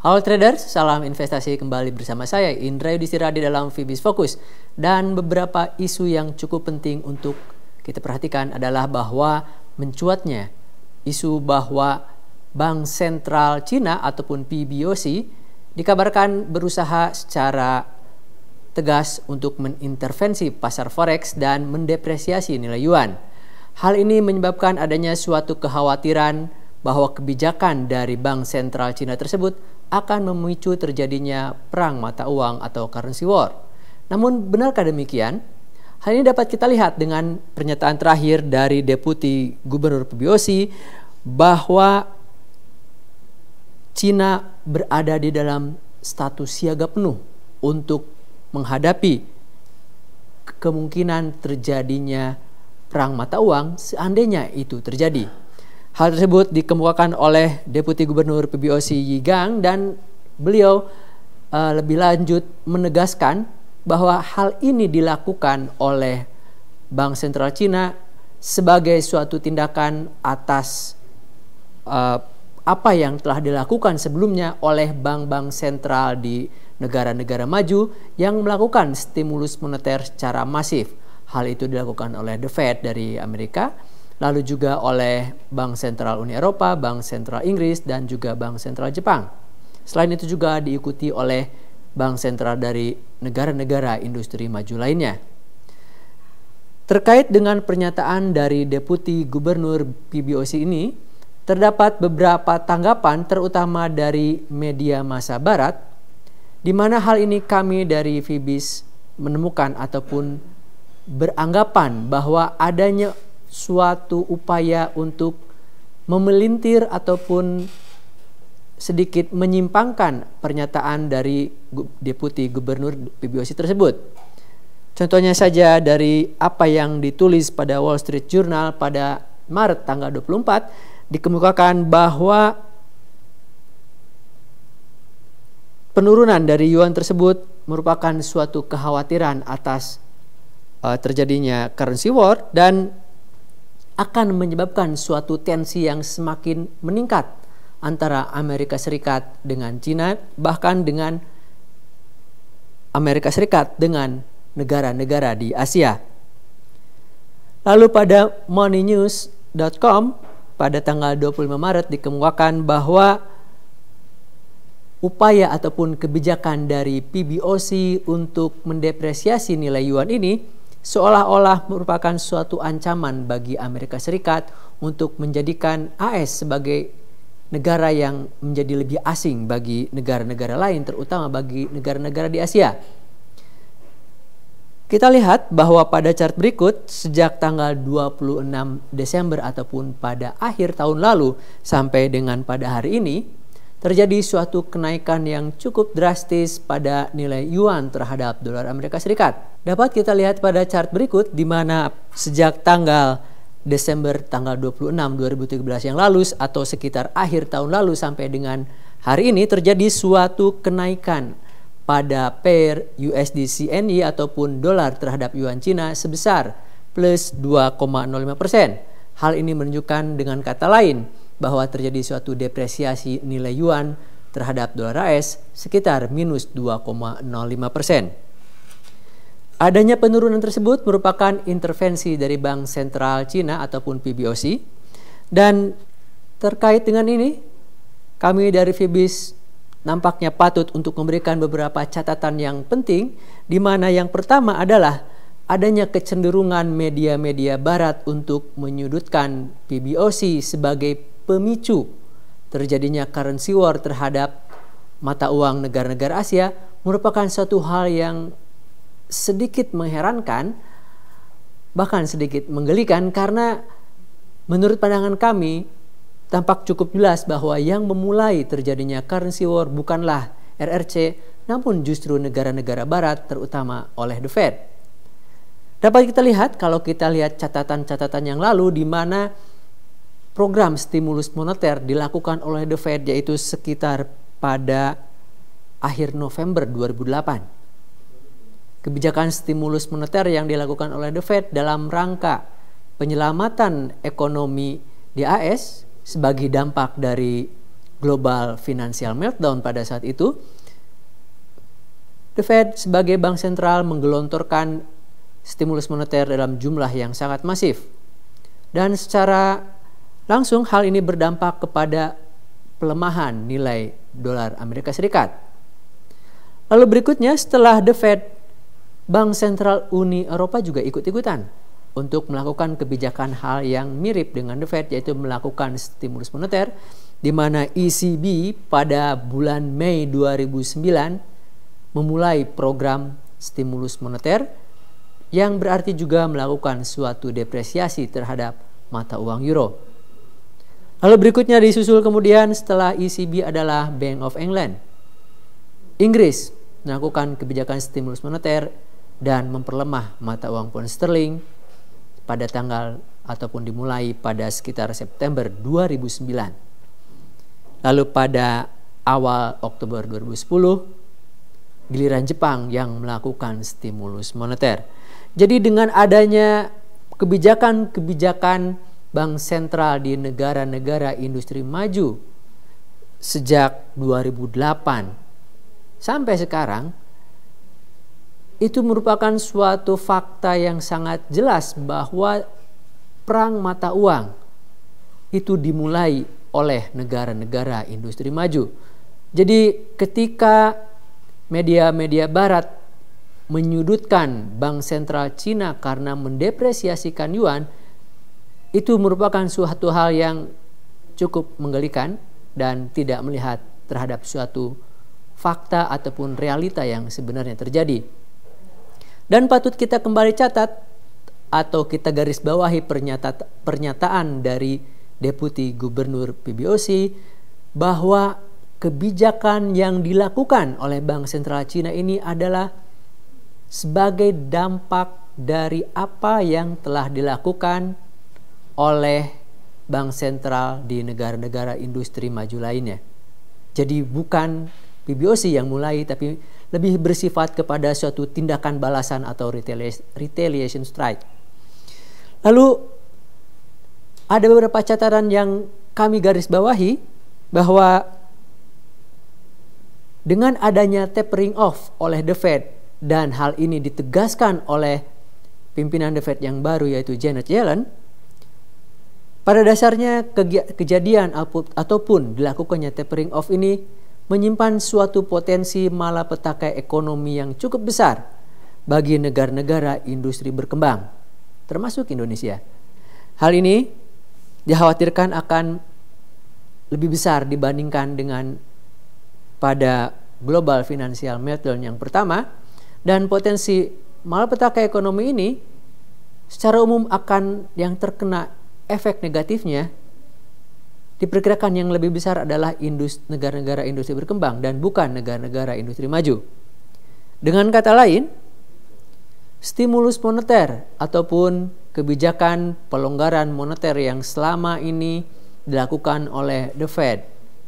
Halo traders, salam investasi kembali bersama saya Indra Yudhistira di dalam Fibis Fokus. Dan beberapa isu yang cukup penting untuk kita perhatikan adalah bahwa mencuatnya isu bahwa Bank Sentral Cina ataupun PBOC dikabarkan berusaha secara tegas untuk menintervensi pasar forex dan mendepresiasi nilai yuan. Hal ini menyebabkan adanya suatu kekhawatiran bahwa kebijakan dari Bank Sentral Cina tersebut akan memicu terjadinya perang mata uang atau currency war. Namun benarkah demikian? Hal ini dapat kita lihat dengan pernyataan terakhir dari Deputi Gubernur PBOC bahwa Cina berada di dalam status siaga penuh untuk menghadapi kemungkinan terjadinya perang mata uang seandainya itu terjadi. Hal tersebut dikemukakan oleh Deputi Gubernur PBOC Yigang dan beliau uh, lebih lanjut menegaskan bahwa hal ini dilakukan oleh Bank Sentral Cina sebagai suatu tindakan atas uh, apa yang telah dilakukan sebelumnya oleh bank-bank sentral di negara-negara maju yang melakukan stimulus moneter secara masif. Hal itu dilakukan oleh The Fed dari Amerika, lalu juga oleh Bank Sentral Uni Eropa, Bank Sentral Inggris, dan juga Bank Sentral Jepang. Selain itu juga diikuti oleh bank sentral dari negara-negara industri maju lainnya. Terkait dengan pernyataan dari Deputi Gubernur PBOC ini, terdapat beberapa tanggapan terutama dari media massa barat, di mana hal ini kami dari Fibis menemukan ataupun beranggapan bahwa adanya suatu upaya untuk memelintir ataupun sedikit menyimpangkan pernyataan dari deputi gubernur PBOC tersebut. Contohnya saja dari apa yang ditulis pada Wall Street Journal pada Maret tanggal 24 dikemukakan bahwa penurunan dari yuan tersebut merupakan suatu kekhawatiran atas uh, terjadinya currency war dan akan menyebabkan suatu tensi yang semakin meningkat antara Amerika Serikat dengan China bahkan dengan Amerika Serikat dengan negara-negara di Asia. Lalu pada moneynews.com pada tanggal 25 Maret dikemukakan bahwa upaya ataupun kebijakan dari PBOC untuk mendepresiasi nilai yuan ini seolah-olah merupakan suatu ancaman bagi Amerika Serikat untuk menjadikan AS sebagai negara yang menjadi lebih asing bagi negara-negara lain, terutama bagi negara-negara di Asia. Kita lihat bahwa pada chart berikut, sejak tanggal 26 Desember ataupun pada akhir tahun lalu sampai dengan pada hari ini, terjadi suatu kenaikan yang cukup drastis pada nilai yuan terhadap dolar Amerika Serikat. Dapat kita lihat pada chart berikut di mana sejak tanggal Desember tanggal 26 2013 yang lalu atau sekitar akhir tahun lalu sampai dengan hari ini terjadi suatu kenaikan pada pair USD CNY ataupun dolar terhadap yuan Cina sebesar plus 2,05 Hal ini menunjukkan dengan kata lain, bahwa terjadi suatu depresiasi nilai yuan terhadap dolar AS sekitar minus 2,05 persen. Adanya penurunan tersebut merupakan intervensi dari Bank Sentral Cina ataupun PBOC dan terkait dengan ini kami dari Fibis nampaknya patut untuk memberikan beberapa catatan yang penting di mana yang pertama adalah adanya kecenderungan media-media barat untuk menyudutkan PBOC sebagai pemicu terjadinya currency war terhadap mata uang negara-negara Asia merupakan suatu hal yang sedikit mengherankan bahkan sedikit menggelikan karena menurut pandangan kami tampak cukup jelas bahwa yang memulai terjadinya currency war bukanlah RRC namun justru negara-negara barat terutama oleh The Fed. Dapat kita lihat kalau kita lihat catatan-catatan yang lalu di mana program stimulus moneter dilakukan oleh The Fed yaitu sekitar pada akhir November 2008. Kebijakan stimulus moneter yang dilakukan oleh The Fed dalam rangka penyelamatan ekonomi di AS sebagai dampak dari global financial meltdown pada saat itu, The Fed sebagai bank sentral menggelontorkan stimulus moneter dalam jumlah yang sangat masif. Dan secara Langsung hal ini berdampak kepada pelemahan nilai dolar Amerika Serikat. Lalu berikutnya setelah The Fed, Bank Sentral Uni Eropa juga ikut-ikutan untuk melakukan kebijakan hal yang mirip dengan The Fed yaitu melakukan stimulus moneter di mana ECB pada bulan Mei 2009 memulai program stimulus moneter yang berarti juga melakukan suatu depresiasi terhadap mata uang euro. Lalu berikutnya disusul kemudian setelah ECB adalah Bank of England. Inggris melakukan kebijakan stimulus moneter dan memperlemah mata uang pound sterling pada tanggal ataupun dimulai pada sekitar September 2009. Lalu pada awal Oktober 2010 giliran Jepang yang melakukan stimulus moneter. Jadi dengan adanya kebijakan-kebijakan bank sentral di negara-negara industri maju sejak 2008 sampai sekarang itu merupakan suatu fakta yang sangat jelas bahwa perang mata uang itu dimulai oleh negara-negara industri maju. Jadi ketika media-media barat menyudutkan bank sentral Cina karena mendepresiasikan yuan, itu merupakan suatu hal yang cukup menggelikan dan tidak melihat terhadap suatu fakta ataupun realita yang sebenarnya terjadi. Dan patut kita kembali catat atau kita garis bawahi pernyata pernyataan dari Deputi Gubernur PBOC bahwa kebijakan yang dilakukan oleh Bank Sentral Cina ini adalah sebagai dampak dari apa yang telah dilakukan oleh bank sentral di negara-negara industri maju lainnya. Jadi bukan PBOC yang mulai tapi lebih bersifat kepada suatu tindakan balasan atau retaliation strike. Lalu ada beberapa catatan yang kami garis bawahi bahwa dengan adanya tapering off oleh The Fed dan hal ini ditegaskan oleh pimpinan The Fed yang baru yaitu Janet Yellen, pada dasarnya kejadian ataupun dilakukannya tapering off ini menyimpan suatu potensi malapetaka ekonomi yang cukup besar bagi negara-negara industri berkembang, termasuk Indonesia. Hal ini dikhawatirkan akan lebih besar dibandingkan dengan pada global financial meltdown yang pertama dan potensi malapetaka ekonomi ini secara umum akan yang terkena efek negatifnya diperkirakan yang lebih besar adalah negara-negara industri berkembang dan bukan negara-negara industri maju. Dengan kata lain, stimulus moneter ataupun kebijakan pelonggaran moneter yang selama ini dilakukan oleh The Fed,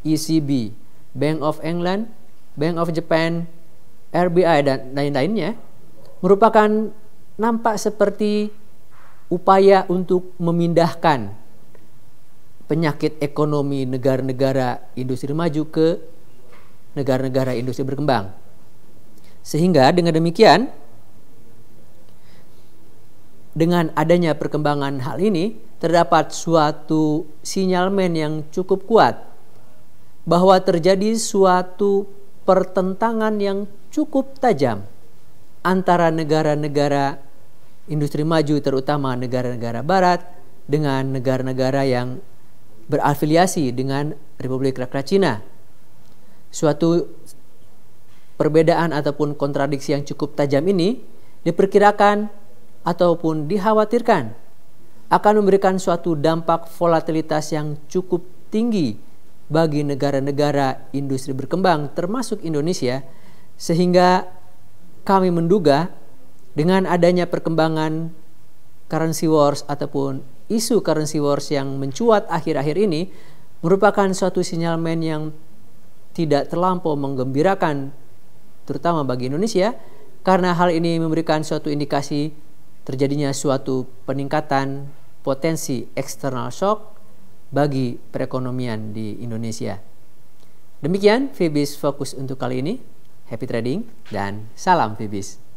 ECB, Bank of England, Bank of Japan, RBI dan lain-lainnya merupakan nampak seperti upaya untuk memindahkan penyakit ekonomi negara-negara industri maju ke negara-negara industri berkembang. Sehingga dengan demikian dengan adanya perkembangan hal ini terdapat suatu sinyalmen yang cukup kuat bahwa terjadi suatu pertentangan yang cukup tajam antara negara-negara industri maju terutama negara-negara barat dengan negara-negara yang berafiliasi dengan Republik Rakyat Cina. Suatu perbedaan ataupun kontradiksi yang cukup tajam ini diperkirakan ataupun dikhawatirkan akan memberikan suatu dampak volatilitas yang cukup tinggi bagi negara-negara industri berkembang termasuk Indonesia sehingga kami menduga dengan adanya perkembangan currency wars ataupun isu currency wars yang mencuat akhir-akhir ini merupakan suatu sinyalmen yang tidak terlampau menggembirakan terutama bagi Indonesia karena hal ini memberikan suatu indikasi terjadinya suatu peningkatan potensi eksternal shock bagi perekonomian di Indonesia. Demikian Fibis Fokus untuk kali ini. Happy trading dan salam Fibis.